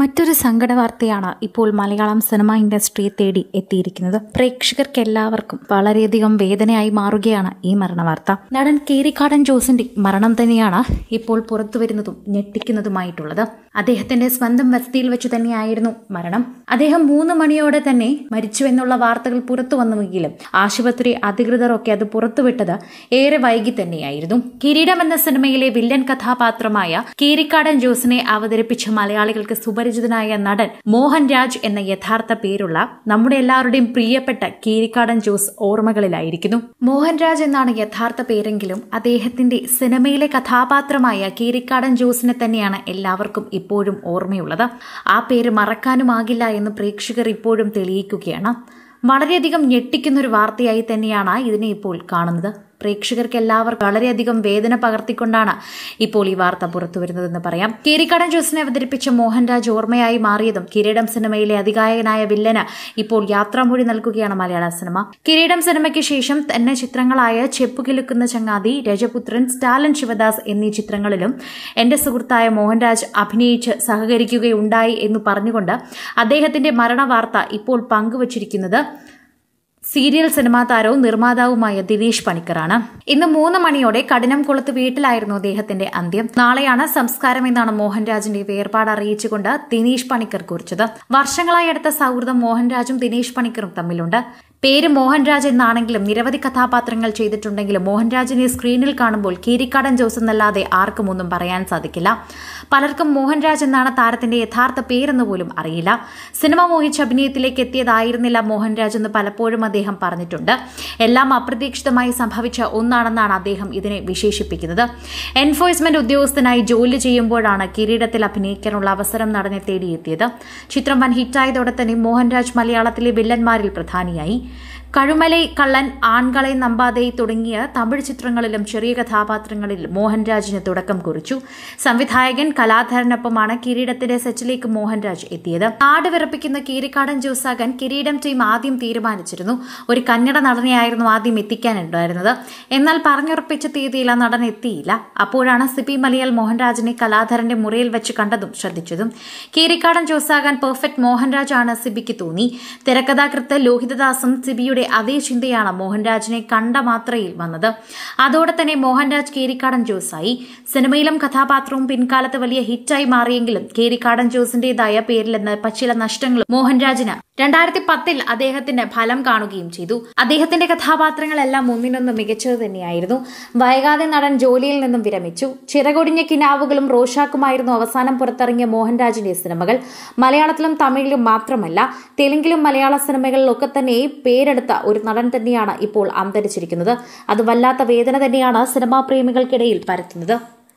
മറ്റൊരു സങ്കട വാർത്തയാണ് ഇപ്പോൾ മലയാളം സിനിമ ഇൻഡസ്ട്രിയെ തേടി എത്തിയിരിക്കുന്നത് പ്രേക്ഷകർക്ക് എല്ലാവർക്കും വളരെയധികം വേദനയായി മാറുകയാണ് ഈ മരണ വാർത്ത നടൻ കേരിക്കാടൻ ജോസിന്റെ മരണം തന്നെയാണ് ഇപ്പോൾ പുറത്തു വരുന്നതും ഞെട്ടിക്കുന്നതുമായിട്ടുള്ളത് അദ്ദേഹത്തിന്റെ സ്വന്തം വസതിയിൽ വെച്ച് തന്നെയായിരുന്നു മരണം അദ്ദേഹം മൂന്ന് മണിയോടെ തന്നെ മരിച്ചു എന്നുള്ള വാർത്തകൾ പുറത്തു വന്നുവെങ്കിലും ആശുപത്രി ഒക്കെ അത് പുറത്തുവിട്ടത് ഏറെ വൈകി തന്നെയായിരുന്നു കിരീടം എന്ന സിനിമയിലെ വില്ലൻ കഥാപാത്രമായ കേരിക്കാടൻ ജോസിനെ അവതരിപ്പിച്ച മലയാളികൾക്ക് സുപരി സുപരിചിതനായ നടൻ മോഹൻ രാജ് എന്ന യഥാർത്ഥ പേരുള്ള നമ്മുടെ എല്ലാവരുടെയും പ്രിയപ്പെട്ട കീരിക്കാടൻ ജോസ് ഓർമ്മകളിലായിരിക്കുന്നു മോഹൻ രാജ് എന്നാണ് യഥാർത്ഥ പേരെങ്കിലും അദ്ദേഹത്തിന്റെ സിനിമയിലെ കഥാപാത്രമായ കീരിക്കാടൻ ജോസിനെ തന്നെയാണ് എല്ലാവർക്കും ഇപ്പോഴും ഓർമ്മയുള്ളത് ആ പേര് ആകില്ല എന്ന് പ്രേക്ഷകർ ഇപ്പോഴും തെളിയിക്കുകയാണ് വളരെയധികം ഒരു വാർത്തയായി തന്നെയാണ് ഇതിനെ ഇപ്പോൾ കാണുന്നത് പ്രേക്ഷകർക്കെല്ലാവർക്കും വളരെയധികം വേദന പകർത്തിക്കൊണ്ടാണ് ഇപ്പോൾ ഈ വാർത്ത പുറത്തു വരുന്നതെന്ന് പറയാം കീരിക്കടൻ ജോസിനെ അവതരിപ്പിച്ച മോഹൻരാജ് ഓർമ്മയായി മാറിയതും കിരീടം സിനിമയിലെ അധികായകനായ വില്ലന് ഇപ്പോൾ യാത്രാമൊഴി നൽകുകയാണ് മലയാള സിനിമ കിരീടം സിനിമയ്ക്ക് ശേഷം തന്നെ ചിത്രങ്ങളായ ചെപ്പുകിലുക്കുന്ന ചങ്ങാതി രജപുത്രൻ സ്റ്റാലിൻ ശിവദാസ് എന്നീ ചിത്രങ്ങളിലും എന്റെ സുഹൃത്തായ മോഹൻരാജ് അഭിനയിച്ച് സഹകരിക്കുകയുണ്ടായി എന്ന് പറഞ്ഞുകൊണ്ട് അദ്ദേഹത്തിന്റെ മരണവാർത്ത ഇപ്പോൾ പങ്കുവച്ചിരിക്കുന്നത് സീരിയൽ സിനിമാ താരവും നിർമ്മാതാവുമായ ദിനേശ് പണിക്കറാണ് ഇന്ന് മൂന്ന് മണിയോടെ കഠിനം കൊളുത്ത് വീട്ടിലായിരുന്നു അദ്ദേഹത്തിന്റെ അന്ത്യം നാളെയാണ് സംസ്കാരം എന്നാണ് മോഹൻരാജിന്റെ വേർപാട് അറിയിച്ചുകൊണ്ട് ദിനേശ് പണിക്കർ കുറിച്ചത് വർഷങ്ങളായി അടുത്ത സൗഹൃദം മോഹൻരാജും ദിനേശ് പണിക്കറും തമ്മിലുണ്ട് പേര് മോഹൻരാജ് എന്നാണെങ്കിലും നിരവധി കഥാപാത്രങ്ങൾ ചെയ്തിട്ടുണ്ടെങ്കിലും മോഹൻരാജിനെ സ്ക്രീനിൽ കാണുമ്പോൾ കീരിക്കാടൻ ജോസ് എന്നല്ലാതെ ആർക്കും ഒന്നും പറയാൻ സാധിക്കില്ല പലർക്കും മോഹൻരാജ് എന്നാണ് താരത്തിന്റെ യഥാർത്ഥ പേരെന്ന് പോലും അറിയില്ല സിനിമ മോഹിച്ച് അഭിനയത്തിലേക്ക് എത്തിയതായിരുന്നില്ല മോഹൻരാജ് എന്ന് പലപ്പോഴും അദ്ദേഹം പറഞ്ഞിട്ടുണ്ട് എല്ലാം അപ്രതീക്ഷിതമായി സംഭവിച്ച ഒന്നാണെന്നാണ് അദ്ദേഹം ഇതിനെ വിശേഷിപ്പിക്കുന്നത് എൻഫോഴ്സ്മെന്റ് ഉദ്യോഗസ്ഥനായി ജോലി ചെയ്യുമ്പോഴാണ് കിരീടത്തിൽ അഭിനയിക്കാനുള്ള അവസരം നടനെ തേടിയെത്തിയത് ചിത്രം വൻ ഹിറ്റായതോടെ തന്നെ മോഹൻരാജ് മലയാളത്തിലെ വില്ലന്മാരിൽ പ്രധാനിയായി കഴുമലൈ കള്ളൻ ആൺകളെ നമ്പാതെ തുടങ്ങിയ തമിഴ് ചിത്രങ്ങളിലും ചെറിയ കഥാപാത്രങ്ങളിൽ മോഹൻരാജിന് തുടക്കം കുറിച്ചു സംവിധായകൻ കലാധരനൊപ്പമാണ് കിരീടത്തിന്റെ സെറ്റിലേക്ക് മോഹൻരാജ് എത്തിയത് നാട് വിറപ്പിക്കുന്ന കീരിക്കാടൻ ജോസാഗൻ കിരീടം ടീം ആദ്യം തീരുമാനിച്ചിരുന്നു ഒരു കന്നഡ നടനെയായിരുന്നു ആദ്യം എത്തിക്കാനുണ്ടായിരുന്നത് എന്നാൽ പറഞ്ഞുറപ്പിച്ച തീയതിയിൽ ആ നടൻ എത്തിയില്ല അപ്പോഴാണ് സിപി മലയാൽ മോഹൻരാജിനെ കലാധരന്റെ മുറിയിൽ വെച്ച് കണ്ടതും ശ്രദ്ധിച്ചതും കീരിക്കാടൻ പെർഫെക്ട് പെർഫെക്റ്റ് മോഹൻരാജാണ് സിബിക്ക് തോന്നി തിരക്കഥാകൃത്ത് ലോഹിതദാസും സിബിയുടെ അതേ ചിന്തയാണ് മോഹൻരാജിനെ കണ്ട മാത്രയിൽ വന്നത് അതോടെ തന്നെ മോഹൻരാജ് കേരിക്കാടൻ ജോസായി സിനിമയിലും കഥാപാത്രവും പിൻകാലത്ത് വലിയ ഹിറ്റായി മാറിയെങ്കിലും കേരിക്കാടൻ ജോസിന്റേതായ പേരിലെന്ന് പച്ചില നഷ്ടങ്ങളും മോഹൻരാജിന് രണ്ടായിരത്തി പത്തിൽ അദ്ദേഹത്തിന്റെ ഫലം കാണുകയും ചെയ്തു അദ്ദേഹത്തിന്റെ കഥാപാത്രങ്ങളെല്ലാം ഒന്നിനൊന്ന് മികച്ചത് തന്നെയായിരുന്നു വൈകാതെ നടൻ ജോലിയിൽ നിന്നും വിരമിച്ചു ചിറകൊടിഞ്ഞ കിനാവുകളും റോഷാക്കുമായിരുന്നു അവസാനം പുറത്തിറങ്ങിയ മോഹൻരാജിന്റെ സിനിമകൾ മലയാളത്തിലും തമിഴിലും മാത്രമല്ല തെലുങ്കിലും മലയാള സിനിമകളിലൊക്കെ തന്നെ പേരെടുത്ത ഒരു നടൻ തന്നെയാണ് ഇപ്പോൾ അന്തരിച്ചിരിക്കുന്നത് അത് വല്ലാത്ത വേദന തന്നെയാണ് സിനിമാ പ്രേമികൾക്കിടയിൽ പരത്തുന്നത്